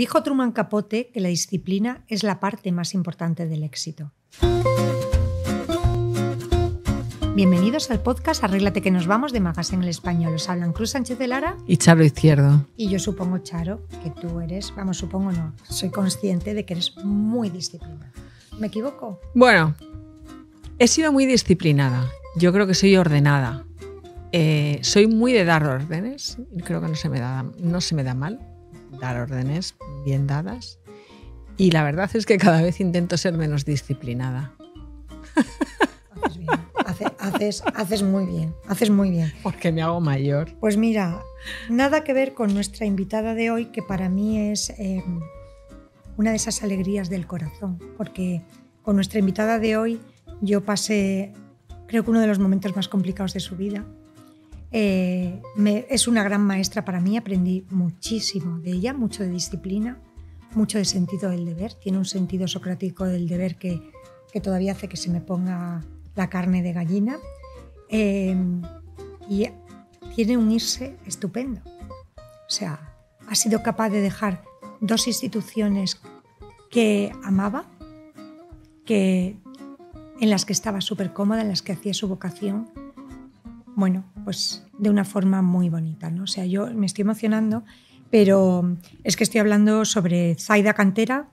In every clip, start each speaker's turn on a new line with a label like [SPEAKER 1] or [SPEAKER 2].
[SPEAKER 1] Dijo Truman Capote que la disciplina es la parte más importante del éxito. Bienvenidos al podcast Arréglate que nos vamos de Magas en el Español. Os hablan Cruz Sánchez de Lara
[SPEAKER 2] y Charo Izquierdo.
[SPEAKER 1] Y yo supongo, Charo, que tú eres, vamos, supongo no, soy consciente de que eres muy disciplinada. ¿Me equivoco?
[SPEAKER 2] Bueno, he sido muy disciplinada. Yo creo que soy ordenada. Eh, soy muy de dar órdenes. Creo que no se me da, no se me da mal dar órdenes bien dadas y la verdad es que cada vez intento ser menos disciplinada.
[SPEAKER 1] Haces, haces, muy bien, haces muy bien. Porque me hago mayor. Pues mira, nada que ver con nuestra invitada de hoy, que para mí es eh, una de esas alegrías del corazón, porque con nuestra invitada de hoy yo pasé, creo que uno de los momentos más complicados de su vida, eh, es una gran maestra para mí, aprendí muchísimo de ella, mucho de disciplina, mucho de sentido del deber. Tiene un sentido socrático del deber que, todavía hace que se me ponga la carne de gallina. Eh, y tiene un irse estupendo. O sea, ha sido capaz de dejar dos instituciones que amaba, que, en las que estaba súper cómoda, en las que hacía su vocación bueno, pues de una forma muy bonita, ¿no? O sea, yo me estoy emocionando, pero es que estoy hablando sobre Zaida Cantera,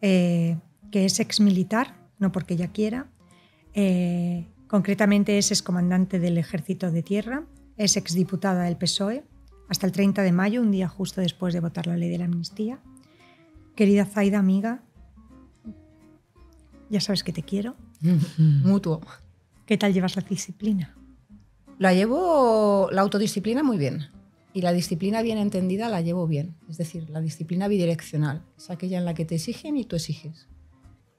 [SPEAKER 1] eh, que es ex militar, no porque ella quiera, eh, concretamente es excomandante del Ejército de Tierra, es exdiputada del PSOE hasta el 30 de mayo, un día justo después de votar la ley de la amnistía. Querida Zaida, amiga, ya sabes que te quiero. Mutuo. ¿Qué tal llevas la disciplina? La llevo
[SPEAKER 3] la autodisciplina muy bien. Y la disciplina bien entendida la llevo bien. Es decir, la disciplina bidireccional. Es aquella en la que te exigen y tú exiges.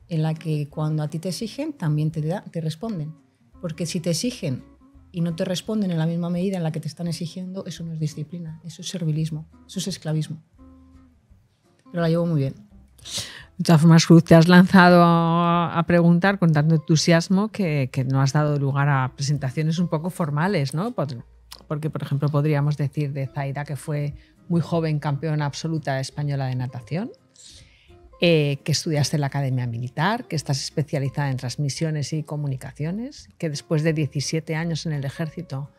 [SPEAKER 3] En la que cuando a ti te exigen también te, responden. Porque si te exigen y no te responden en la misma medida en la que te están exigiendo, eso no es disciplina, eso es servilismo, eso es esclavismo.
[SPEAKER 2] Pero la llevo muy bien. De todas formas, Cruz, te has lanzado a preguntar con tanto entusiasmo que, no has dado lugar a presentaciones un poco formales, ¿no? Porque, por ejemplo, podríamos decir de Zaida que fue muy joven campeona absoluta española de natación, eh, que estudiaste en la Academia Militar, que estás especializada en transmisiones y comunicaciones, que después de 17 años en el ejército,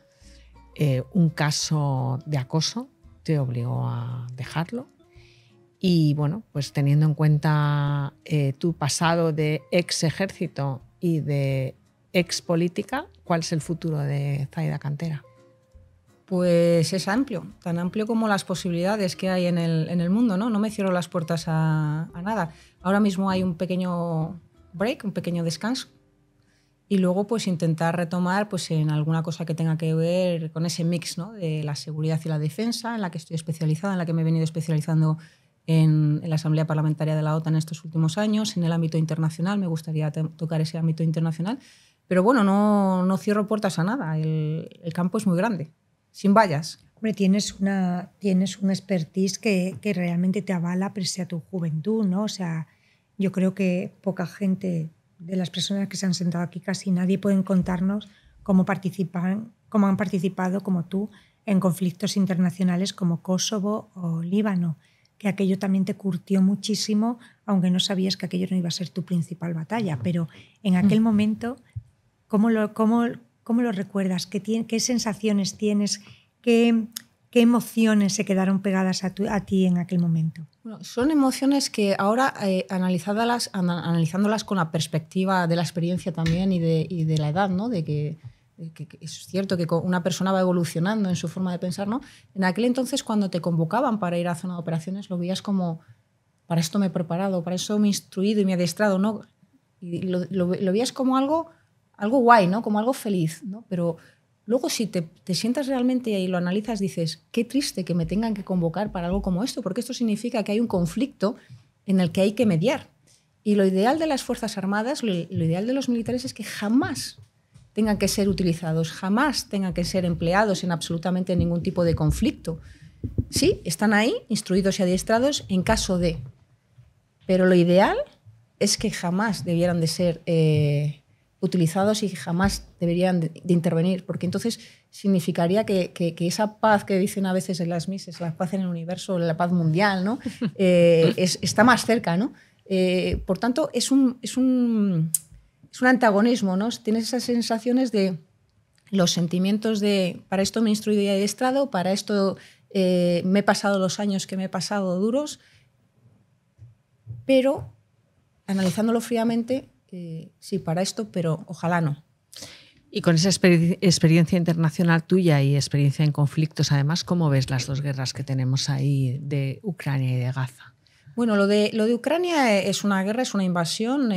[SPEAKER 2] eh, un caso de acoso te obligó a dejarlo y bueno, pues teniendo en cuenta eh, tu pasado de ex ejército y de ex política, ¿cuál es el futuro de Zaida Cantera?
[SPEAKER 3] Pues es amplio, tan amplio como las posibilidades que hay en el, en el mundo, ¿no? No me cierro las puertas a, a, nada. Ahora mismo hay un pequeño break, un pequeño descanso. Y luego pues intentar retomar pues en alguna cosa que tenga que ver con ese mix ¿no? de la seguridad y la defensa, en la que estoy especializada, en la que me he venido especializando en, la Asamblea Parlamentaria de la OTAN en estos últimos años, en el ámbito internacional, me gustaría tocar ese ámbito internacional, pero bueno, no, cierro puertas a nada, el, campo es muy grande,
[SPEAKER 1] sin vallas. Hombre, tienes una, tienes expertise que, realmente te avala pese a tu juventud, ¿no? O sea, yo creo que poca gente de las personas que se han sentado aquí, casi nadie, pueden contarnos cómo, participan, cómo han participado, como tú, en conflictos internacionales como Kosovo o Líbano que aquello también te curtió muchísimo, aunque no sabías que aquello no iba a ser tu principal batalla. Pero en aquel momento, ¿cómo lo, cómo, cómo lo recuerdas? ¿Qué, ¿Qué sensaciones tienes? ¿Qué, ¿Qué emociones se quedaron pegadas a, ti en aquel momento?
[SPEAKER 3] son emociones que ahora, eh, analizándolas, con la perspectiva de la experiencia también y de, y de la edad, ¿no? de que eh, que, es cierto que una persona va evolucionando en su forma de pensar, ¿no? En aquel entonces, cuando te convocaban para ir a zona de operaciones, lo veías como, para esto me he preparado, para eso me he instruido y me he adiestrado, ¿no? Y lo, lo, veías como algo, algo guay, ¿no? Como algo feliz, ¿no? Pero luego si te, te sientas realmente y lo analizas, dices, qué triste que me tengan que convocar para algo como esto, porque esto significa que hay un conflicto en el que hay que mediar. Y lo ideal de las Fuerzas Armadas, lo ideal de los militares es que jamás tengan que ser utilizados, jamás tengan que ser empleados en absolutamente ningún tipo de conflicto. Sí, están ahí, instruidos y adiestrados en caso de. Pero lo ideal es que jamás debieran de ser eh, utilizados y jamás deberían de, intervenir, porque entonces significaría que, esa paz que dicen a veces en las mises, la paz en el universo, la paz mundial, ¿no? Eh, está más cerca. ¿no? Eh, por tanto, es un, es un es un antagonismo, ¿no? Tienes esas sensaciones de los sentimientos de para esto me instruido y adiestrado, para esto eh, me he pasado los años que me he pasado duros, pero analizándolo fríamente, eh, sí, para esto, pero ojalá no.
[SPEAKER 2] Y con esa experiencia internacional tuya y experiencia en conflictos, además, ¿cómo ves las dos guerras que tenemos ahí de Ucrania y de Gaza?
[SPEAKER 3] Bueno, lo de, lo de Ucrania eh, es una guerra, es una invasión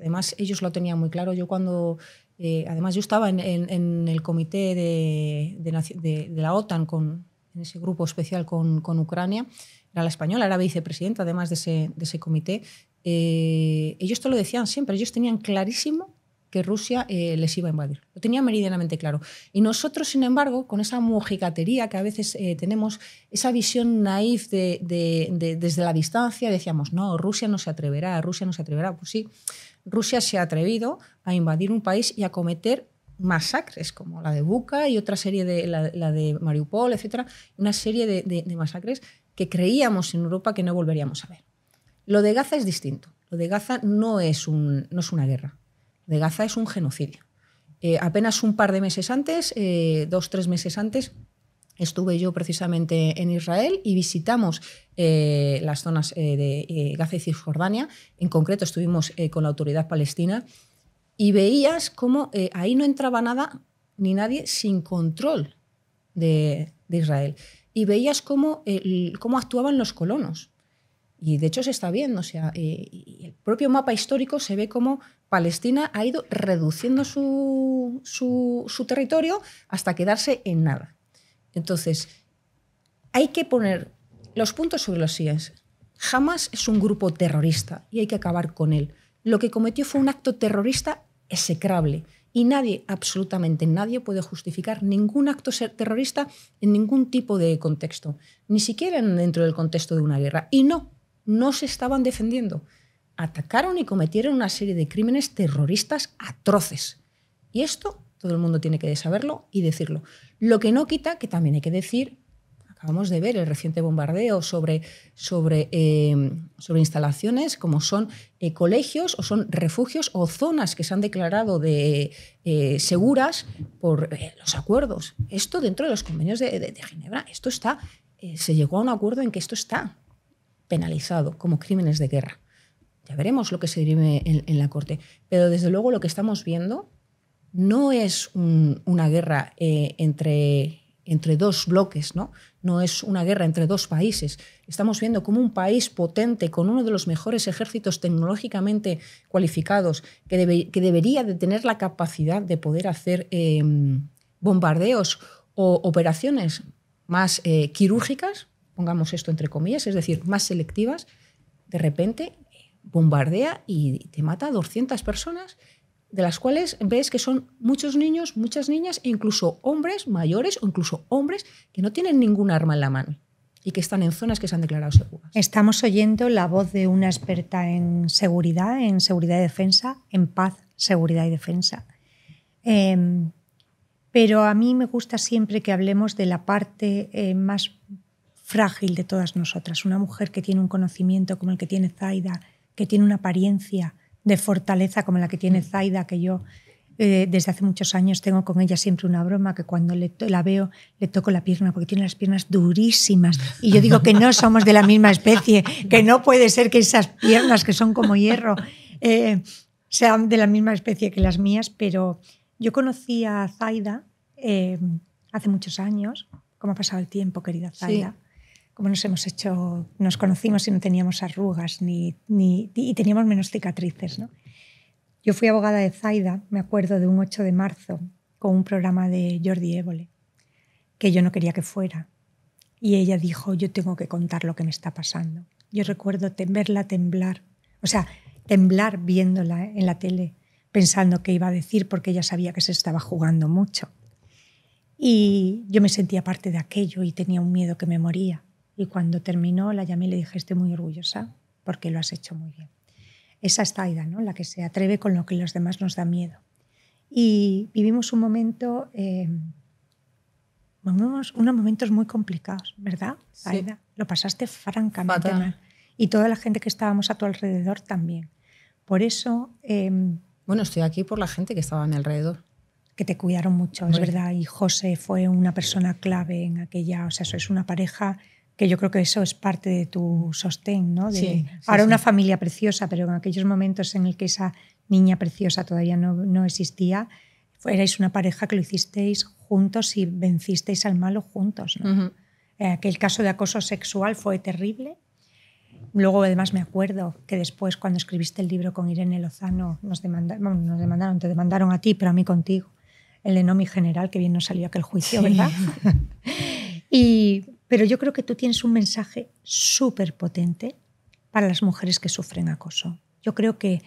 [SPEAKER 3] Además, ellos lo tenían muy claro. Yo cuando, eh, además, yo estaba en, el comité de, la OTAN, con, en ese grupo especial con, Ucrania, era la española, era vicepresidenta además de ese, comité. Eh, ellos te lo decían siempre, ellos tenían clarísimo que Rusia eh, les iba a invadir. Lo tenía meridianamente claro. Y nosotros, sin embargo, con esa mujicatería que a veces tenemos, esa visión naif de, desde la distancia, decíamos, no, Rusia no se atreverá, Rusia no se atreverá. Pues sí, Rusia se ha atrevido a invadir un país y a cometer masacres como la de Buca y otra serie de la, de Mariupol, etcétera, una serie de, masacres que creíamos en Europa que no volveríamos a ver. Lo de Gaza es distinto. Lo de Gaza no es, un, es una guerra. Lo de Gaza es un genocidio. Eh, apenas un par de meses antes, eh, dos, tres meses antes, estuve yo precisamente en Israel y visitamos eh, las zonas eh, de eh, Gaza y Cisjordania. En concreto estuvimos con la autoridad palestina y veías cómo ahí no entraba nada ni nadie sin control de, Israel. Y veías cómo, cómo actuaban los colonos. Y de hecho se está viendo, o sea, el propio mapa histórico se ve cómo Palestina ha ido reduciendo su territorio hasta quedarse en nada. Entonces, hay que poner los puntos sobre los sillas. jamás es un grupo terrorista y hay que acabar con él. Lo que cometió fue un acto terrorista execrable y nadie, absolutamente nadie, puede justificar ningún acto terrorista en ningún tipo de contexto, ni siquiera dentro del contexto de una guerra. Y no, no se estaban defendiendo. Atacaron y cometieron una serie de crímenes terroristas atroces. Y esto todo el mundo tiene que saberlo y decirlo. Lo que no quita que también hay que decir, acabamos de ver el reciente bombardeo sobre, sobre, eh, sobre instalaciones como son eh, colegios o son refugios o zonas que se han declarado de, eh, seguras por los acuerdos. Esto dentro de los convenios de, Ginebra, esto está, se llegó a un acuerdo en que esto está penalizado como crímenes de guerra. Ya veremos lo que se dirime en la Corte. Pero desde luego lo que estamos viendo no es una guerra eh, entre, entre dos bloques, ¿no? no es una guerra entre dos países. Estamos viendo cómo un país potente, con uno de los mejores ejércitos tecnológicamente cualificados, que, debería de tener la capacidad de poder hacer eh, bombardeos o operaciones más eh, quirúrgicas, pongamos esto entre comillas, es decir, más selectivas, de repente bombardea y te mata a 200 personas de las cuales ves que son muchos niños, muchas niñas, e incluso hombres mayores
[SPEAKER 1] o incluso hombres que no tienen ningún arma en la mano y que están en zonas que se han declarado seguras. Estamos oyendo la voz de una experta en seguridad, en seguridad y defensa, en paz, seguridad y defensa. Em, pero a mí me gusta siempre que hablemos de la parte eh, más frágil de todas nosotras, una mujer que tiene un conocimiento como el que tiene Zaida, que tiene una apariencia, de fortaleza como la que tiene mm. Zaida, que yo eh, desde hace muchos años tengo con ella siempre una broma, que cuando le la veo le toco la pierna porque tiene las piernas durísimas. Y yo digo que no somos de la misma especie, que no puede ser que esas piernas que son como hierro eh, sean de la misma especie que las mías, pero yo conocí a Zaida eh, hace muchos años, como ha pasado el tiempo, querida Zaida como nos hemos hecho, nos conocimos y no teníamos arrugas ni, ni y teníamos menos cicatrices. ¿no? Yo fui abogada de Zaida, me acuerdo, de un 8 de marzo, con un programa de Jordi Évole, que yo no quería que fuera. Y ella dijo, yo tengo que contar lo que me está pasando. Yo recuerdo verla temblar, o sea, temblar viéndola en la tele, pensando que iba a decir, porque ella sabía que se estaba jugando mucho. Y yo me sentía parte de aquello y tenía un miedo que me moría. Y cuando terminó, la llamé y le dije, muy orgullosa porque lo has hecho muy bien. Esa es Taida, ¿no? la que se atreve con lo que los demás nos da miedo. Y vivimos un momento, eh, unos, momentos muy complicados, ¿verdad, Taida? Lo pasaste francamente mal. Y toda la gente que estábamos a tu alrededor también. Por eso... Em, bueno, estoy aquí por la gente que estaba a mi alrededor que te cuidaron mucho, es verdad, y José fue una persona clave en aquella, o sea, es una pareja que yo creo que eso es parte de tu sostén, ¿no? De, ahora una familia preciosa, pero en aquellos momentos en el que esa niña preciosa todavía no, no existía, erais una pareja que lo hicisteis juntos y vencisteis al malo juntos, ¿no? Eh, que el caso de acoso sexual fue terrible. Luego, además, me acuerdo que después, cuando escribiste el libro con Irene Lozano, nos demandaron, nos te demandaron a ti, pero a mí contigo, el enomi General, que bien nos salió aquel juicio, ¿verdad? y pero yo creo que tú tienes un mensaje súper potente para las mujeres que sufren acoso. Yo creo que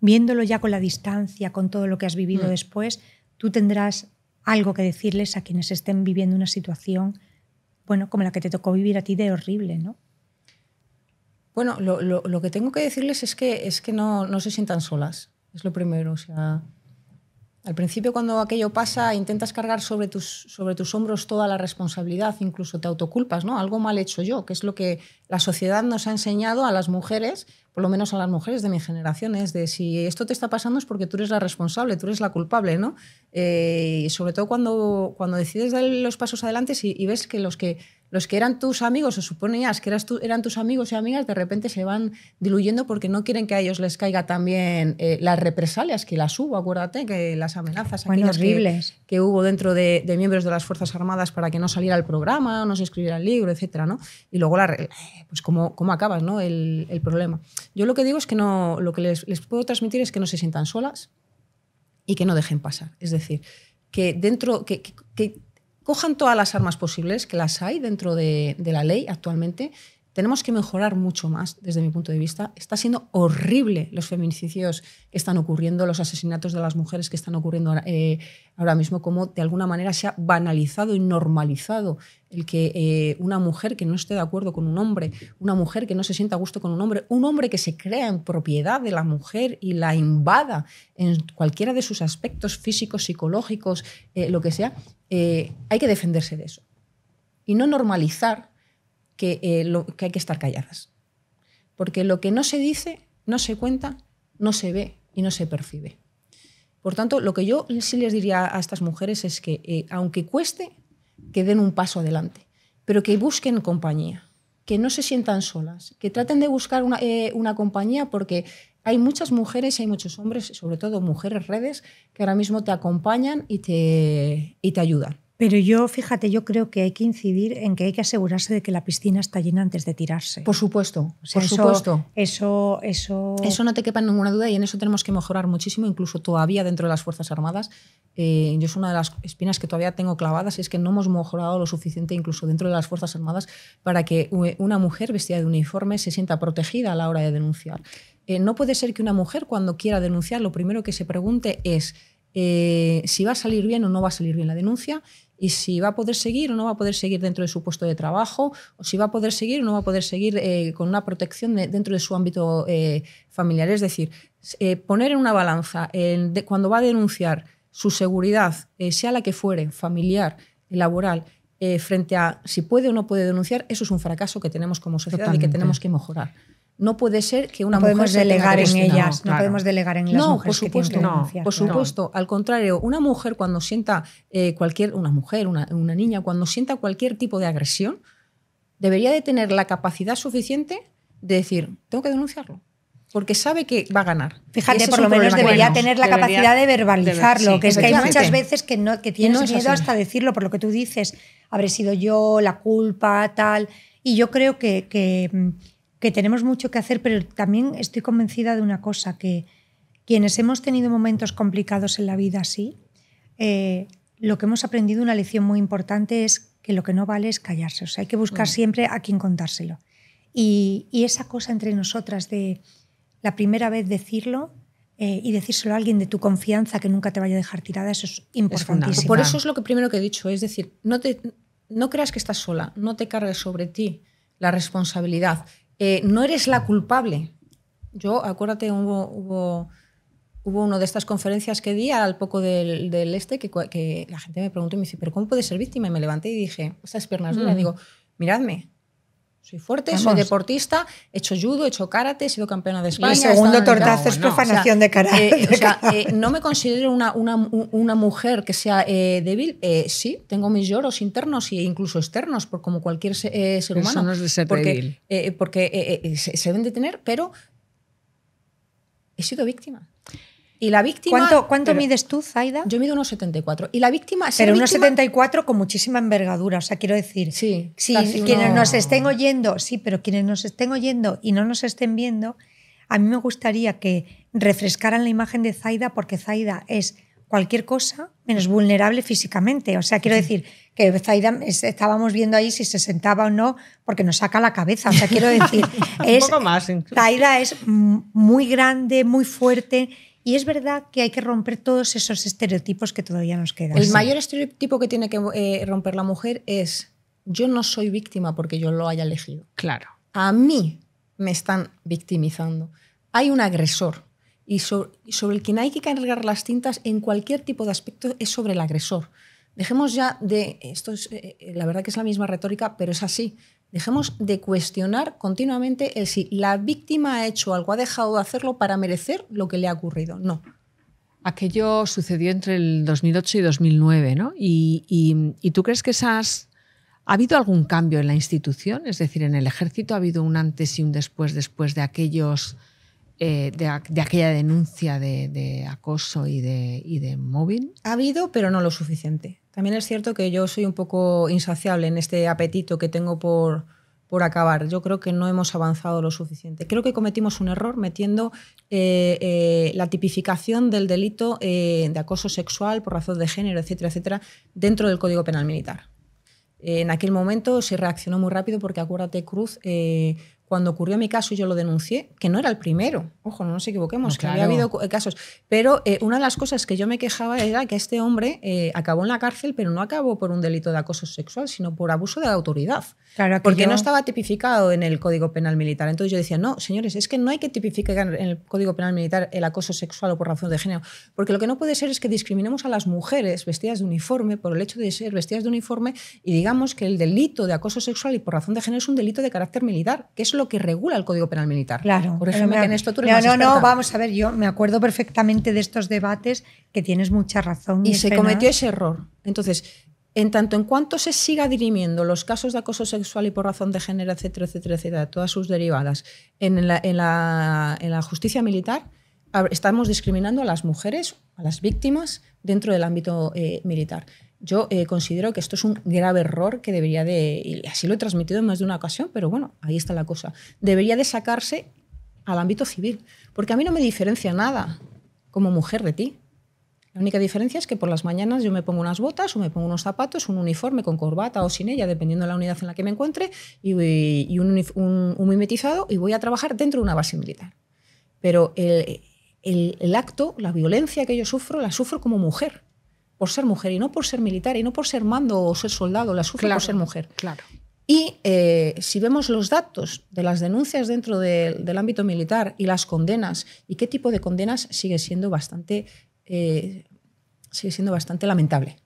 [SPEAKER 1] viéndolo ya con la distancia, con todo lo que has vivido mm. después, tú tendrás algo que decirles a quienes estén viviendo una situación, bueno, como la que te tocó vivir a ti de horrible, ¿no?
[SPEAKER 3] Bueno, lo, que tengo que decirles es que, es que no, no se sientan solas, es lo primero. O sea, al principio, cuando aquello pasa, intentas cargar sobre tus, sobre tus hombros toda la responsabilidad, incluso te autoculpas, ¿no? Algo mal hecho yo, que es lo que la sociedad nos ha enseñado a las mujeres, por lo menos a las mujeres de mi generación, es de si esto te está pasando es porque tú eres la responsable, tú eres la culpable, ¿no? Eh, y sobre todo cuando, cuando decides dar los pasos adelante y ves que los que los que eran tus amigos o suponías que eran tus amigos y amigas, de repente se van diluyendo porque no quieren que a ellos les caiga también eh, las represalias, que las hubo, acuérdate, que las amenazas horribles. Que, hubo dentro de, miembros de las Fuerzas Armadas para que no saliera el programa, no se escribiera el libro, etc. ¿no? Y luego, la, eh, pues cómo, cómo acabas ¿no? el, problema. Yo lo que digo es que no, lo que les, puedo transmitir es que no se sientan solas y que no dejen pasar. Es decir, que dentro, que, cojan todas las armas posibles, que las hay dentro de, la ley actualmente, tenemos que mejorar mucho más, desde mi punto de vista. Está siendo horrible los feminicidios que están ocurriendo, los asesinatos de las mujeres que están ocurriendo ahora, eh, mismo, como de alguna manera se ha banalizado y normalizado el que eh, una mujer que no esté de acuerdo con un hombre, una mujer que no se sienta a gusto con un hombre, un hombre que se crea en propiedad de la mujer y la invada en cualquiera de sus aspectos físicos, psicológicos, eh, lo que sea, hay que defenderse de eso. Y no normalizar eh, que, hay que estar calladas. Porque lo que no se dice, no se cuenta, no se ve y no se percibe. Por tanto, lo que yo sí les diría a estas mujeres es que, eh, aunque cueste, que den un paso adelante, pero que busquen compañía, que no se sientan solas, que traten de buscar eh, una, compañía porque hay muchas mujeres y hay muchos hombres, sobre todo
[SPEAKER 1] mujeres redes, que ahora mismo te acompañan y te, y te ayudan. Pero yo, fíjate, yo creo que hay que incidir en que hay que asegurarse de que la piscina está llena antes de tirarse. Por supuesto, por eso, supuesto. Eso, eso. no te quepa ninguna duda y en eso tenemos que mejorar muchísimo, incluso
[SPEAKER 3] todavía dentro de las Fuerzas Armadas. Eh, yo es una de las espinas que todavía tengo clavadas es que no hemos mejorado lo suficiente, incluso dentro de las Fuerzas Armadas, para que una mujer vestida de uniforme se sienta protegida a la hora de denunciar. Eh, no puede ser que una mujer, cuando quiera denunciar, lo primero que se pregunte es. Eh, si va a salir bien o no va a salir bien la denuncia y si va a poder seguir o no va a poder seguir dentro de su puesto de trabajo, o si va a poder seguir o no va a poder seguir eh, con una protección dentro de su ámbito eh, familiar. Es decir, poner en una balanza cuando va a denunciar su seguridad, sea la que fuere, familiar, laboral, frente a si puede o no puede denunciar, eso es un fracaso que tenemos como sociedad y que tenemos que mejorar no puede ser que una mujer podemos delegar en ellas, no, podemos delegar en las mujeres por supuesto, no, por supuesto, al contrario, una mujer cuando sienta eh, cualquier una mujer, una, niña cuando sienta cualquier tipo de agresión, debería de tener la capacidad suficiente de decir,
[SPEAKER 1] tengo que denunciarlo.
[SPEAKER 3] Porque sabe que va a ganar. Fíjate, por lo menos debería tener la capacidad de verbalizarlo, que es que hay muchas veces
[SPEAKER 1] que, no, que tienes miedo hasta decirlo, por lo que tú dices, habré sido yo, la culpa, tal. Y yo creo que mm, que tenemos mucho que hacer, pero también estoy convencida de una cosa, que quienes hemos tenido momentos complicados en la vida así, eh, lo que hemos aprendido, una lección muy importante es que lo que no vale es callarse, o sea, hay que buscar mm. siempre a quien contárselo. Y, esa cosa entre nosotras de la primera vez decirlo eh, y decírselo a alguien de tu confianza que nunca te vaya a dejar tirada, eso es importantísimo. Por eso es lo que primero que he dicho, es decir, no, te,
[SPEAKER 3] no creas que estás sola, no te cargues sobre ti la responsabilidad. Eh, no eres la culpable. Yo, acuérdate, hubo, hubo, una de estas conferencias que di al poco del, este que, la gente me preguntó y me dice, ¿pero cómo puedes ser víctima? Y me levanté y dije, estas piernas duras, mm. digo, miradme, soy fuerte, soy deportista, he hecho judo, he hecho karate, he sido campeona de España. Y segundo tortazo es profanación de karate. Eh, eh, no me considero una, mujer que sea eh, débil. sí, tengo mis lloros internos e incluso externos, por, como cualquier ser humano. No de ser porque, débil. porque se deben de tener, pero he sido víctima. ¿Cuánto, cuánto mides
[SPEAKER 1] tú, Zaida? Yo mido unos 74. Y la víctima. Pero unos 74 con muchísima envergadura. O sea, quiero decir. Sí. Si quienes nos estén oyendo, sí, pero quienes nos estén oyendo y no nos estén viendo, a mí me gustaría que refrescaran la imagen de Zaida, porque Zaida es cualquier cosa menos vulnerable físicamente. O sea, quiero decir que Zaida estábamos viendo ahí si se sentaba o no, porque nos saca la cabeza. O sea, quiero decir, es, Zaida es muy grande, muy fuerte y es verdad que hay que romper todos esos estereotipos que todavía nos quedan. El mayor
[SPEAKER 3] estereotipo que tiene que eh, romper la mujer es yo no soy víctima porque yo lo haya elegido. Claro. A mí me están victimizando. Hay un agresor y sobre, el quien hay que cargar las tintas en cualquier tipo de aspecto es sobre el agresor. Dejemos ya de, esto eh, eh, la verdad que es la misma retórica, pero es así, Dejemos de cuestionar continuamente el si la víctima ha hecho algo, ha dejado de hacerlo para merecer lo que le ha ocurrido. No.
[SPEAKER 2] Aquello sucedió entre el 2008 y 2009, ¿no? Y, tú crees que esas... ¿Ha habido algún cambio en la institución? Es decir, en el ejército ha habido un antes y un después después de aquellos eh, de, aquella denuncia de, acoso y de, móvil? de Ha habido, pero no lo suficiente.
[SPEAKER 3] También es cierto que yo soy un poco insaciable en este apetito que tengo por, por acabar. Yo creo que no hemos avanzado lo suficiente. Creo que cometimos un error metiendo eh, eh, la tipificación del delito de acoso sexual por razón de género, etcétera, etcétera, dentro del Código Penal Militar. En aquel momento se reaccionó muy rápido porque acuérdate, Cruz, cuando ocurrió mi caso y yo lo denuncié, que no era el primero, ojo, no nos equivoquemos, que había habido eh, casos, pero eh, una de las cosas que yo me quejaba era que este hombre eh, acabó en la cárcel, pero no acabó por un delito de acoso sexual, sino por abuso de la autoridad, porque no estaba tipificado en el Código Penal Militar. Entonces yo decía, no, señores, es que no hay que tipificar en el Código Penal Militar el acoso sexual o por razón de género, porque lo que no puede ser es que discriminemos a las mujeres vestidas de uniforme por el hecho de ser vestidas de uniforme y digamos que el delito de acoso sexual y por razón de género es un delito de carácter militar, que es lo que regula el Código Penal Militar. Claro. Por en esto No, no, no,
[SPEAKER 1] vamos a ver, yo me acuerdo perfectamente de estos debates que tienes mucha razón. Y, se cometió ese error. Entonces, en tanto en cuanto se
[SPEAKER 3] siga dirimiendo los casos de acoso sexual y por razón de género, etcétera, etcétera, etcétera, todas sus derivadas en la, en la, justicia militar, estamos discriminando a las mujeres, a las víctimas, dentro del ámbito eh, militar. Yo eh, considero que esto es un grave error que debería de, y así lo he transmitido en más de una ocasión, pero bueno, ahí está la cosa, debería de sacarse al ámbito civil, porque a mí no me diferencia nada como mujer de ti. La única diferencia es que por las mañanas yo me pongo unas botas o me pongo unos zapatos, un uniforme con corbata o sin ella, dependiendo de la unidad en la que me encuentre, y, un, mimetizado, y voy a trabajar dentro de una base militar. Pero el acto, la violencia que yo sufro, la sufro como mujer por ser mujer y no por ser militar y no por ser mando o ser soldado, la sufre por ser mujer. Claro. Y eh, si vemos los datos de las denuncias dentro del ámbito militar y las condenas y qué tipo de condenas sigue siendo bastante, eh, sigue siendo bastante lamentable.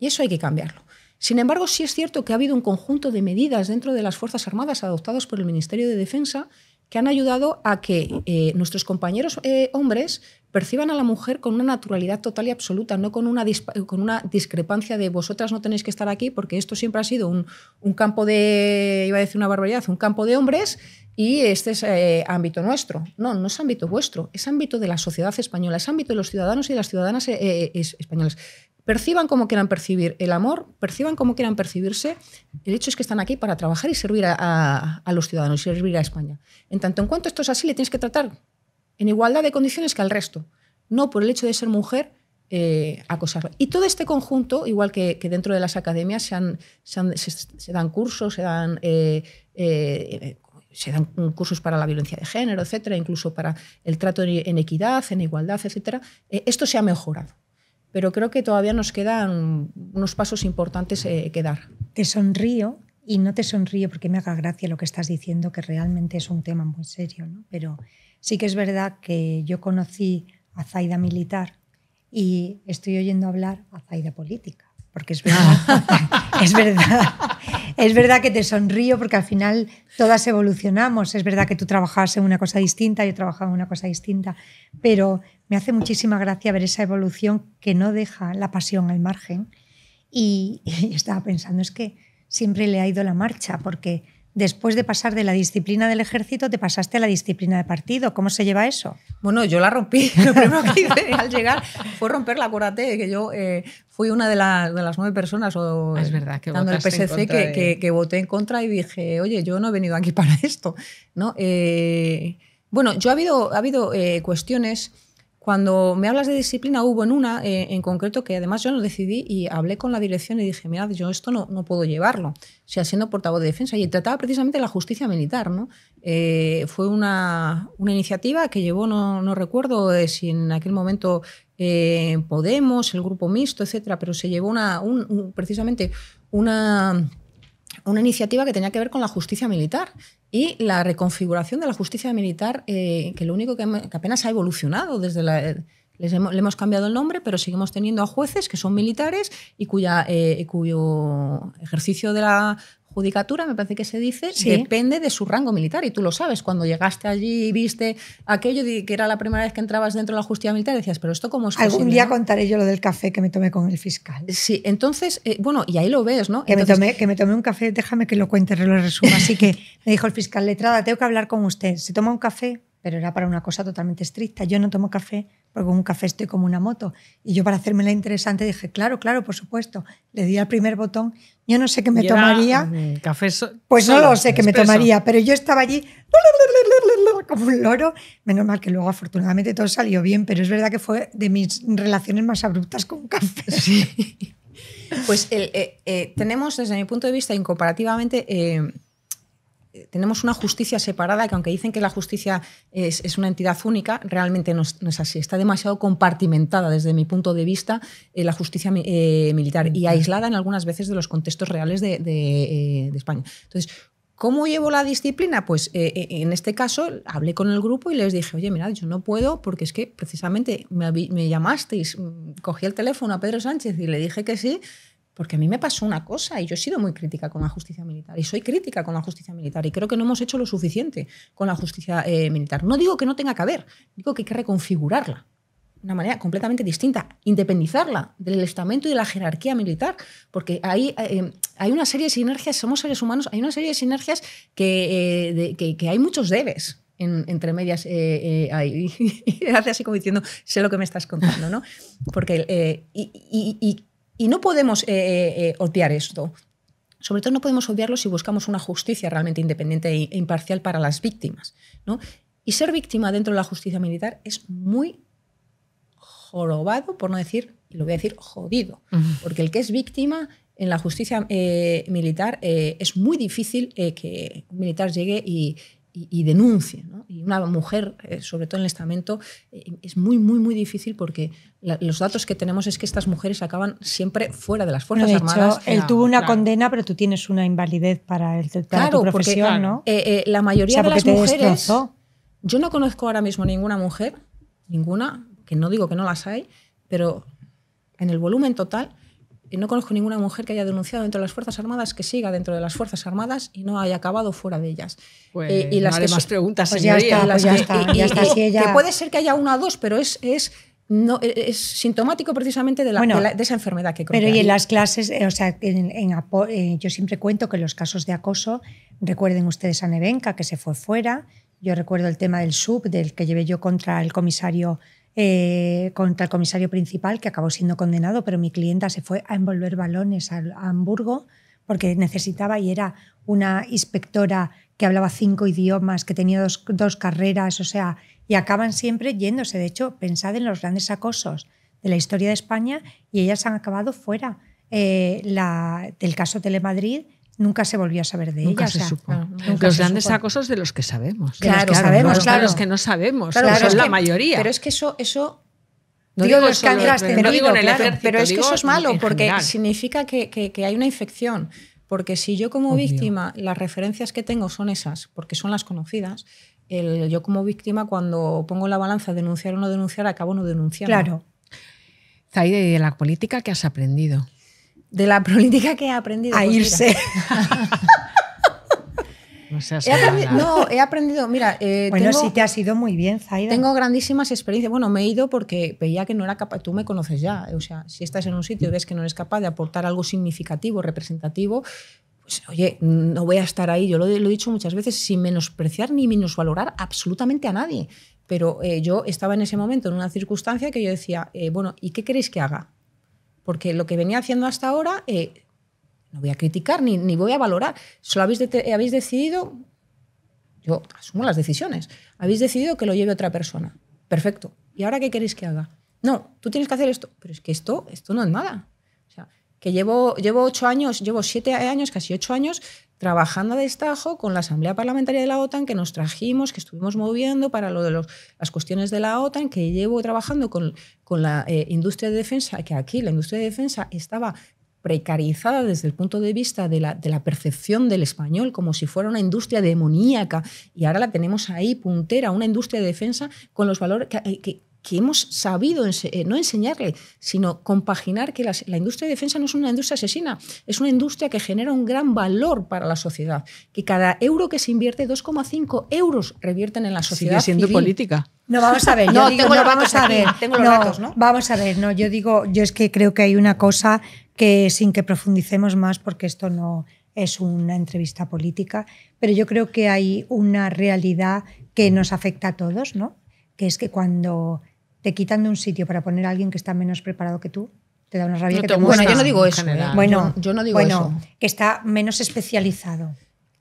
[SPEAKER 3] Y eso hay que cambiarlo. Sin embargo, sí es cierto que ha habido un conjunto de medidas dentro de las Fuerzas Armadas adoptadas por el Ministerio de Defensa que han ayudado a que eh, nuestros compañeros eh, hombres perciban a la mujer con una naturalidad total y absoluta, no con una, con una discrepancia de vosotras no tenéis que estar aquí porque esto siempre ha sido un, un campo de, iba a decir una barbaridad, un campo de hombres y este es eh, ámbito nuestro. No, no es ámbito vuestro, es ámbito de la sociedad española, es ámbito de los ciudadanos y de las ciudadanas eh, eh, españolas. Perciban como quieran percibir el amor, perciban como quieran percibirse. El hecho es que están aquí para trabajar y servir a, los ciudadanos y servir a España. En tanto en cuanto esto es así, le tienes que tratar en igualdad de condiciones que al resto. No por el hecho de ser mujer, acosarla. Y todo este conjunto, igual que, dentro de las academias, se, dan cursos, se dan se dan cursos para la violencia de género, etcétera, incluso para el trato en equidad, en igualdad, etcétera. Eh,
[SPEAKER 1] esto se ha mejorado, pero creo que todavía nos quedan unos pasos importantes eh, que dar. Te sonrío y no te sonrío porque me haga gracia lo que estás diciendo, que realmente es un tema muy serio, ¿no? Pero sí que es verdad que yo conocí a Zaida militar y estoy oyendo hablar a Zaida política, porque es verdad, es verdad es verdad que te sonrío porque al final todas evolucionamos. Es verdad que tú trabajabas en una cosa distinta, yo trabajaba en una cosa distinta, pero me hace muchísima gracia ver esa evolución que no deja la pasión al margen. Y, y estaba pensando, es que siempre le ha ido la marcha porque después de pasar de la disciplina del ejército, te pasaste a la disciplina de partido. ¿Cómo se lleva eso? Bueno,
[SPEAKER 3] yo la rompí.
[SPEAKER 1] Lo primero que hice al llegar fue romper la acuérdate, que yo eh, fui una de, las nueve personas o, ah, es verdad,
[SPEAKER 2] que dando el que,
[SPEAKER 3] voté en contra y dije, oye, yo no he venido aquí para esto. ¿No? Eh, bueno, yo ha habido, ha habido eh, cuestiones cuando me hablas de disciplina, hubo en una eh, en concreto que además yo no decidí y hablé con la dirección y dije, mirad, yo esto no, no puedo llevarlo, sea, siendo portavoz de defensa. Y trataba precisamente la justicia militar, ¿no? Eh, fue una, iniciativa que llevó, no, no recuerdo si en aquel momento eh, Podemos, el Grupo Mixto, etcétera, pero se llevó una, un, precisamente una una iniciativa que tenía que ver con la justicia militar y la reconfiguración de la justicia militar, eh, que lo único que, apenas ha evolucionado desde la... Eh, le hemos cambiado el nombre, pero seguimos teniendo a jueces que son militares y cuya, eh, cuyo ejercicio de la judicatura, me parece que se dice, depende de su rango militar. Y tú lo sabes, cuando llegaste allí y viste aquello de que era la primera vez que entrabas dentro de la justicia militar, decías, pero esto cómo
[SPEAKER 1] es Algún día contaré yo lo del café que me tomé con el fiscal. Sí, entonces, eh, bueno, y ahí lo ves, ¿no? Que, me tomé, un café, déjame que lo cuente, lo resuma. Así que me dijo el fiscal, letrada, tengo que hablar con usted. ¿Se toma un café? pero era para una cosa totalmente estricta. Yo no tomo café porque con un café estoy como una moto. Y yo para hacerme la interesante dije, claro, claro, por supuesto. Le di al primer botón. Yo no sé qué me tomaría.
[SPEAKER 2] Mm, café pues no lo sé qué me tomaría,
[SPEAKER 1] pero yo estaba allí como un loro. Menos mal que luego afortunadamente todo salió bien, pero es verdad que fue de mis relaciones más abruptas con café.
[SPEAKER 3] Pues eh, eh, tenemos desde mi punto de vista, incomparativamente... Eh, eh, tenemos una justicia separada que aunque dicen que la justicia es, una entidad única, realmente no es, así. Está demasiado compartimentada desde mi punto de vista eh, la justicia eh, militar y aislada en algunas veces de los contextos reales de, España. Entonces, ¿Cómo llevo la disciplina? Pues en este caso hablé con el grupo y les dije, oye, mirad, yo no puedo porque es que precisamente me llamasteis, mm, cogí el teléfono a Pedro Sánchez y le dije que sí, porque a mí me pasó una cosa y yo he sido muy crítica con la justicia militar y soy crítica con la justicia militar y creo que no hemos hecho lo suficiente con la justicia eh, militar. No digo que no tenga que haber, digo que hay que reconfigurarla de una manera completamente distinta, independizarla del estamento y de la jerarquía militar, porque hay, eh, hay una serie de sinergias, somos seres humanos, hay una serie de sinergias que, eh, que, hay muchos debes. entre medias, ahí, y hace así como diciendo, sé lo que me estás contando, ¿no? Porque, y, y y no podemos eh, eh, eh, odiar esto. Sobre todo no podemos odiarlo si buscamos una justicia realmente independiente e imparcial para las víctimas. ¿no? Y ser víctima dentro de la justicia militar es muy jorobado, por no decir, y lo voy a decir jodido, porque el que es víctima en la justicia militar es muy difícil que un militar llegue y, y, denuncia. ¿no? Y una mujer, eh, sobre todo en el estamento, eh, es muy, muy, muy difícil porque los datos que tenemos es que estas mujeres acaban siempre fuera de las Fuerzas de Armadas. Él tuvo una
[SPEAKER 1] condena, pero tú tienes una invalidez para, el, tu profesión, porque, ¿no? Eh,
[SPEAKER 3] la mayoría de las mujeres... Yo no conozco ahora mismo ninguna mujer, ninguna, que no digo que no las hay, pero en el volumen total no conozco ninguna mujer que haya denunciado dentro de las Fuerzas Armadas que siga dentro de las Fuerzas Armadas y no haya acabado fuera de ellas. Pues, y las no más preguntas, pues ya está, pues ya está, ya está Que puede ser que haya una o dos, pero es, es no, e, es sintomático precisamente de, la, de, esa enfermedad que creo Pero y en las
[SPEAKER 1] clases, eh, o sea, en, eh, yo siempre cuento que los casos de acoso, recuerden ustedes a Nevenka, que se fue fuera, yo recuerdo el tema del sub, del que llevé yo contra el comisario eh, contra el comisario principal, que acabó siendo condenado, pero mi clienta se fue a envolver balones a, Hamburgo porque necesitaba y era una inspectora que hablaba cinco idiomas, que tenía dos, carreras, o sea, y acaban siempre yéndose. De hecho, pensad en los grandes acosos de la historia de España y ellas han acabado fuera. Eh, del caso Telemadrid nunca se volvió a saber de nunca los grandes
[SPEAKER 2] acosos de los que sabemos. Claro, los que sabemos, no, claro. que no sabemos, son la mayoría. Pero es que eso, eso digo, pero es que eso es malo porque
[SPEAKER 3] significa que, hay una infección. Porque si yo como víctima, las referencias que tengo son esas, porque son las conocidas, yo como víctima cuando pongo la balanza denunciar o no denunciar, acabo no denunciando. Claro.
[SPEAKER 2] Zaide, de la política qué has aprendido?
[SPEAKER 3] de la política que he aprendido. A irse.
[SPEAKER 2] no, he aprendido, no,
[SPEAKER 3] he aprendido,
[SPEAKER 1] mira... Eh, bueno, si sí te ha sido muy bien, Zaida. Tengo
[SPEAKER 3] grandísimas experiencias. Bueno, me he ido porque veía que no era capaz, tú me conoces ya, o sea, si estás en un sitio y ves que no eres capaz de aportar algo significativo, representativo, pues oye, no voy a estar ahí. Yo lo, he dicho muchas veces, sin menospreciar ni menosvalorar absolutamente a nadie. Pero eh, yo estaba en ese momento en una circunstancia que yo decía, eh, bueno, ¿y qué queréis que haga? porque lo que venía haciendo hasta ahora, eh, no voy a criticar ni, voy a valorar, solo habéis, habéis decidido, yo asumo las decisiones, habéis decidido que lo lleve otra persona. Perfecto. ¿Y ahora qué queréis que haga? No, tú tienes que hacer esto, pero es que esto, esto no es nada. O sea, que llevo, llevo ocho años, llevo siete años, casi ocho años, trabajando a destajo con la Asamblea Parlamentaria de la OTAN que nos trajimos, que estuvimos moviendo para lo de las cuestiones de la OTAN, que llevo trabajando con, con la eh, industria de defensa, que aquí la industria de defensa estaba precarizada desde el punto de vista de la, percepción del español, como si fuera una industria demoníaca, y ahora la tenemos ahí puntera, una industria de defensa con los valores que, eh, que que hemos sabido eh, no enseñarle, sino compaginar que la industria de defensa no es una industria asesina, es una industria que genera un gran valor para la sociedad, que cada euro que se invierte, 2,5 euros revierten en la sociedad. Sigue siendo política. No, vamos a ver. no, digo, tengo vamos a ver. Tengo los datos,
[SPEAKER 1] ¿no? Vamos a ver, no, yo digo, yo es que creo que hay una cosa que sin que profundicemos más, porque esto no es una entrevista política, pero yo creo que hay una realidad que nos afecta a todos, ¿no? Que es que cuando te quitan de un sitio para poner a alguien que está menos preparado que tú, te da una rabia que te, Bueno, yo no digo eso. ¿eh? bueno, yo, no digo que está menos especializado.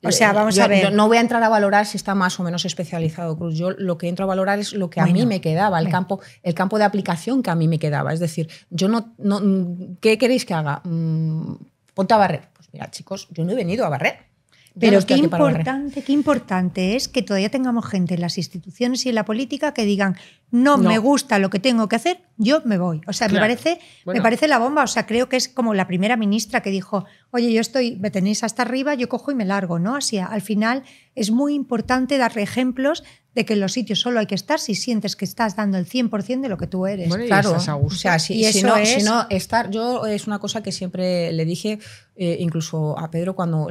[SPEAKER 1] O sea, eh, vamos a ver. No voy a entrar a valorar si está más o menos
[SPEAKER 3] especializado Cruz. Yo lo que entro a valorar es lo que a mí me quedaba, el campo, el campo de aplicación que a mí me quedaba. Es decir, yo no, ¿qué queréis que haga? Mm, ponte a barrer. Pues mira, chicos, yo no he venido a barrer.
[SPEAKER 1] Pero qué importante, qué importante es que todavía tengamos gente en las instituciones y en la política que digan, no, me gusta lo que tengo que hacer, yo me voy. O sea, me, parece, me parece la bomba. O sea, creo que es como la primera ministra que dijo, oye, yo estoy, me tenéis hasta arriba, yo cojo y me largo, ¿no? Así, al final es muy importante dar ejemplos de que en los sitios solo hay que estar si sientes que estás dando el 100% de lo que tú eres. claro, o sea, si, y si, no, si, no,
[SPEAKER 3] estar, yo es una cosa que siempre le dije, eh, incluso a Pedro cuando,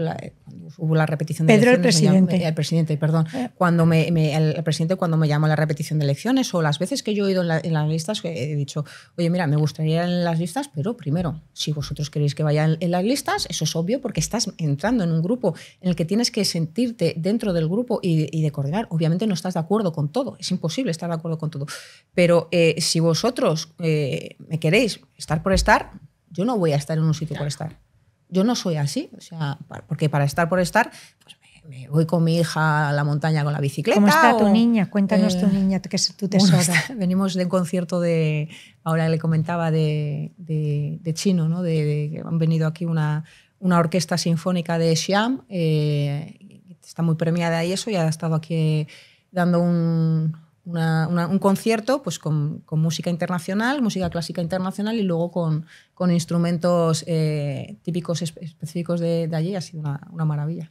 [SPEAKER 3] hubo la repetición de elecciones. el presidente. el presidente, perdón. Eh. Cuando me, el, presidente cuando me llamó la repetición de elecciones o las veces que yo he ido en, las listas, he dicho, oye, mira, me gustaría ir en las listas, pero primero, si vosotros queréis que vaya en, las listas, eso es obvio porque estás entrando en un grupo en el que tienes que sentirte dentro del grupo y, de coordinar. Obviamente no estás de acuerdo con todo, es imposible estar de acuerdo con todo. Pero eh, si vosotros eh, me queréis estar por estar, yo no voy a estar en un sitio por estar. Yo no soy así, o sea, porque para estar por estar, pues me voy con mi hija a la montaña con la bicicleta. ¿Cómo está tu niña? Cuéntanos tu eh,
[SPEAKER 1] niña, que es tu tesoro.
[SPEAKER 3] Venimos de un concierto de, ahora le comentaba, de, de, de chino, ¿no? De, han venido aquí una, una orquesta sinfónica de Xi'an, eh, está muy premiada y eso, y ha estado aquí eh, dando un, un concierto pues con, con, música internacional, música clásica internacional y luego con, con instrumentos típicos específicos
[SPEAKER 2] de, de, allí. Ha sido una, una maravilla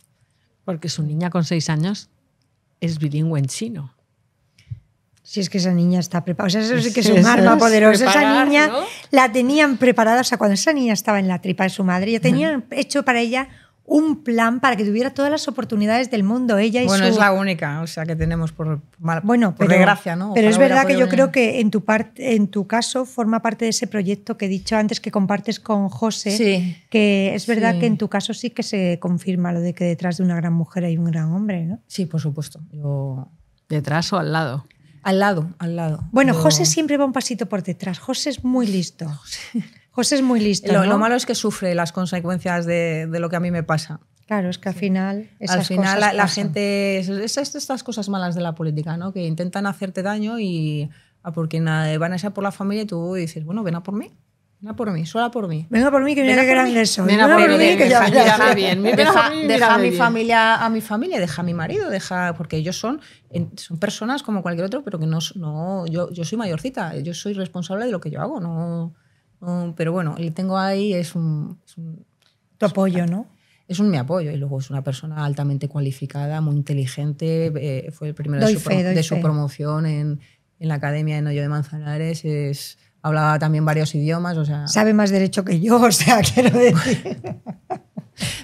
[SPEAKER 2] porque su niña con seis años es bilingüe
[SPEAKER 1] en chino. Si es que esa niña está preparada. O sea, eso sí que es un arma poderosa. esa niña la tenían preparada. O sea, cuando esa niña estaba en la tripa de su madre, ya tenían hecho para ella un plan para que tuviera todas las oportunidades del mundo ella y bueno es la
[SPEAKER 3] única o sea que tenemos
[SPEAKER 1] por mal, bueno pero, gracia no pero es verdad que yo creo que en tu parte en tu caso forma parte de ese proyecto que he dicho antes que compartes con José que es verdad que en tu caso sí que se confirma lo de que detrás de una gran mujer hay un gran hombre no sí por supuesto
[SPEAKER 2] detrás o al lado
[SPEAKER 1] al lado al lado bueno José siempre va un pasito por detrás José es muy listo José es muy listo. Lo, ¿no? lo malo es que sufre las consecuencias de, lo que a mí me pasa. Claro, es que al final. Esas al final, la, gente. Esas estas cosas malas
[SPEAKER 3] de la política, ¿no? Que intentan hacerte daño y. porque nada, van a ser por la familia y tú dices, bueno, ven a por mí. Ven a por mí, sola por mí. Venga por mí, que no era grande eso. Ven a por, mí, que ya bien, deja, a mi familia a mi familia, deja a mi marido, deja porque ellos son, son personas como cualquier otro, pero que no, no yo, yo soy mayorcita, yo soy responsable de lo que yo hago, no Mm, pero bueno, le tengo ahí, es un... tu apoyo, ¿no? Es un mi apoyo y luego es una persona altamente cualificada, muy inteligente, eh, fue el primero de su, promoción en, en, la Academia de Noyo de Manzanares, es, hablaba también varios idiomas, o sea...
[SPEAKER 1] Sabe más derecho que yo, o sea, quiero decir...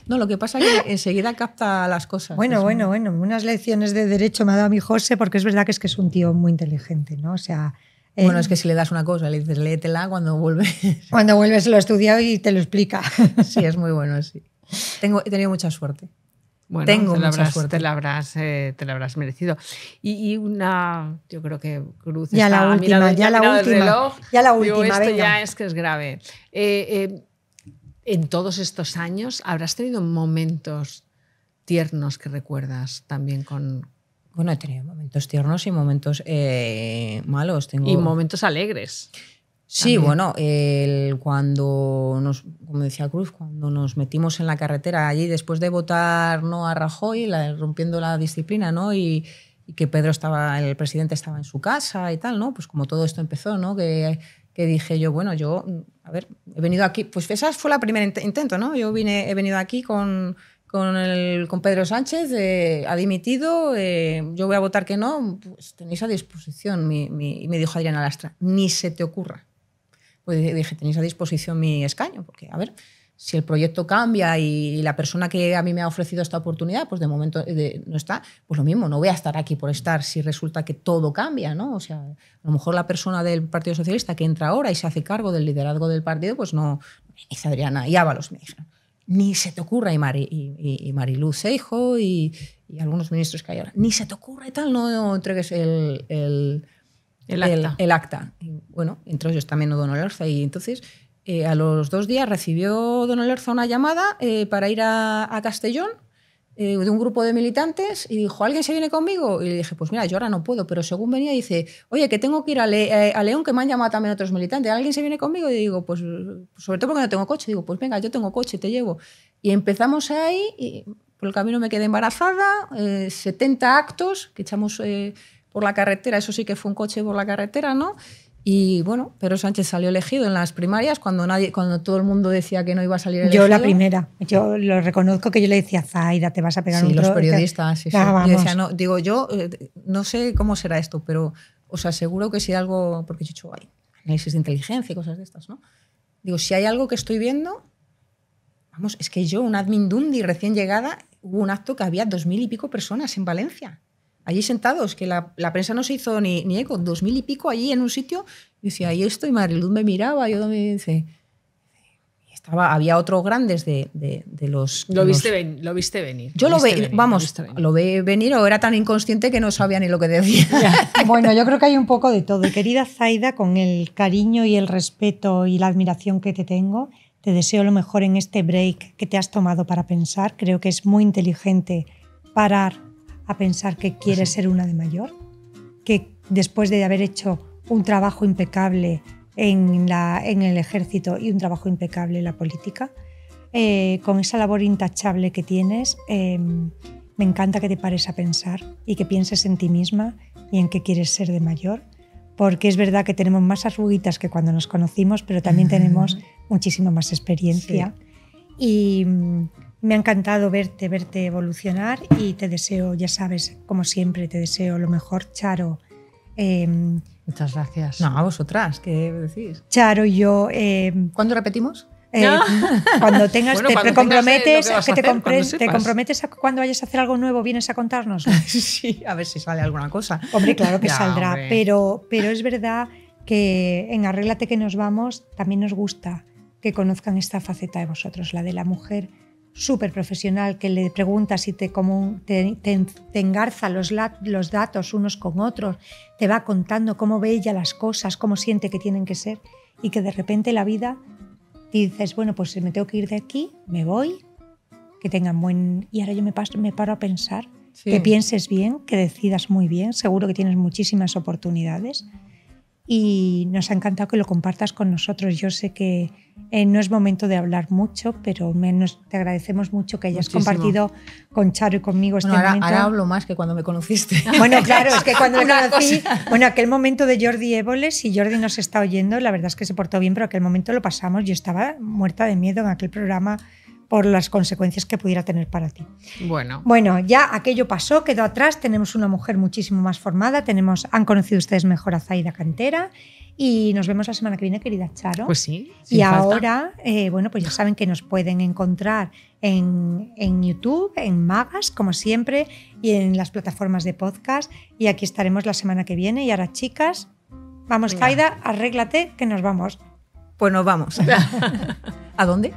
[SPEAKER 1] No, lo que pasa es que enseguida capta las cosas. Bueno, bueno, bueno. Unas lecciones de derecho me ha dado mi José, porque es verdad que es que es un tío muy inteligente, ¿no? O sea, bueno, eh, es que si le das una cosa, le dices, léetela cuando vuelves. Cuando vuelves lo estudiado y te lo explica. Sí, es muy bueno, sí.
[SPEAKER 3] Tengo, he tenido mucha suerte.
[SPEAKER 2] Tengo te mucha suerte. Te la habrás, eh, te habrás merecido. Y, una, yo creo que Cruz ya la última, ya, la última ya la última, esto ya es que es grave. Eh, en todos estos años, ¿habrás tenido momentos tiernos que recuerdas también con, bueno, he tenido momentos tiernos y momentos eh, malos. Tengo... Y momentos alegres. Sí,
[SPEAKER 3] bueno, el, cuando nos, como decía Cruz, cuando nos metimos en la carretera allí después de votar no a Rajoy, la, rompiendo la disciplina, ¿no? Y, que Pedro estaba, el presidente estaba en su casa y tal, ¿no? Pues como todo esto empezó, ¿no? Que, que dije yo, bueno, yo, a ver, he venido aquí, pues esa fue la primer intento, ¿no? Yo vine, he venido aquí con con, el, con Pedro Sánchez, eh, ha dimitido, eh, yo voy a votar que no, pues tenéis a disposición, y me dijo Adriana Lastra, ni se te ocurra. Pues dije, tenéis a disposición mi escaño, porque a ver, si el proyecto cambia y la persona que a mí me ha ofrecido esta oportunidad, pues de momento eh, no está, pues lo mismo, no voy a estar aquí por estar si resulta que todo cambia, ¿no? O sea, a lo mejor la persona del Partido Socialista que entra ahora y se hace cargo del liderazgo del partido, pues no, es Adriana y Ábalos me dijeron ni se te ocurra, y, Mari, y, Mariluz Seijo y, y, algunos ministros que hay ahora, ni se te ocurra y tal, no entregues el, el acta. El, acta. bueno, entonces ellos también Don Olerza. Y entonces, eh, a los dos días recibió Don Olerza una llamada eh, para ir a, a Castellón eh, de un grupo de militantes y dijo, ¿alguien se viene conmigo? Y le dije, pues mira, yo ahora no puedo, pero según venía dice, oye, que tengo que ir eh, a, León, que me han llamado también otros militantes, ¿alguien se viene conmigo? Y digo, pues sobre todo porque no tengo coche, digo, pues venga, yo tengo coche, te llevo. Y empezamos ahí, y por el camino me quedé embarazada, 70 eh, actos que echamos por la carretera, eso sí que fue un coche por la carretera, ¿no? Y bueno, pero Sánchez salió elegido en las primarias cuando nadie, cuando todo el mundo decía que no iba a salir Yo la primera,
[SPEAKER 1] yo lo reconozco que yo le decía, Zaira, te vas a pegar sí, un los periodistas, sí, decía, no,
[SPEAKER 3] digo, yo eh, no sé cómo será esto, pero os aseguro que si algo, porque yo he hecho análisis de inteligencia y cosas de estas, ¿no? Digo, si hay algo que estoy viendo, vamos, es que yo, un admin Dundi recién llegada, hubo un acto que había dos mil y pico personas en Valencia allí sentados, que la, la, prensa no se hizo ni, ni eco, dos mil y pico allí en un sitio, y decía, ahí estoy, Mariluz me miraba, yo me dice, estaba, había otros grandes de, de, los... Lo, viste
[SPEAKER 2] venir. Yo lo, veo
[SPEAKER 3] vamos, lo, venir o era tan inconsciente que no sabía ni lo que decía.
[SPEAKER 1] bueno, yo creo que hay un poco de todo. querida Zaida, con el cariño y el respeto y la admiración que te tengo, te deseo lo mejor en este break que te has tomado para pensar. Creo que es muy inteligente parar pensar que quiere ser una de mayor, que después de haber hecho un trabajo impecable en, la, en el ejército y un trabajo impecable en la política, eh, con esa labor intachable que tienes, em, me encanta que te pares a pensar y que pienses en ti misma y en qué quieres ser de mayor, porque es verdad que tenemos más arruguitas que cuando nos conocimos, pero también tenemos muchísima más experiencia. Y me ha encantado verte, verte evolucionar y te deseo, ya sabes, como siempre, te deseo lo mejor, Charo. Em, Muchas gracias. No, a vosotras, ¿qué decís? Charo y yo. Em, ¿Cuándo repetimos? Eh, cuando tengas, te, comprometes, eh, que, te, comprometes a cuando vayas a hacer algo nuevo, vienes a contarnos. sí, a ver si sale alguna cosa. Hombre, claro que saldrá, pero, pero es verdad que en Arréglate que nos vamos también nos gusta que conozcan esta faceta de vosotros, la de la mujer súper profesional que le pregunta si te, como, te, engarza los, datos unos con otros, te va contando cómo ve ella las cosas, cómo siente que tienen que ser, y que de repente la vida dices, bueno, pues me tengo que ir de aquí, me voy, que tengan buen... Y ahora yo me, paso, me paro a pensar, que pienses bien, que decidas muy bien, seguro que tienes muchísimas oportunidades y nos ha encantado que lo compartas con nosotros. Yo sé que eh, no es momento de hablar mucho, pero menos te agradecemos mucho que hayas compartido con Charo y conmigo este ahora, Ahora hablo más que cuando me conociste. Bueno, claro, es que cuando me conocí, bueno, aquel momento de Jordi Évole, si Jordi nos está oyendo, la verdad es que se portó bien, pero aquel momento lo pasamos. Yo estaba muerta de miedo en aquel programa por las consecuencias que pudiera tener para ti. Bueno. Bueno, ya aquello pasó, quedó atrás, tenemos una mujer muchísimo más formada, tenemos, han conocido ustedes mejor a Zaida Cantera y nos vemos la semana que viene, querida Charo. Pues sí. y ahora, eh, bueno, pues ya saben que nos pueden encontrar en, YouTube, en Magas, como siempre, y en las plataformas de podcast. Y aquí estaremos la semana que viene. Y ahora, chicas, vamos, Zaida, arréglate que nos vamos. Pues nos vamos. ¿A dónde?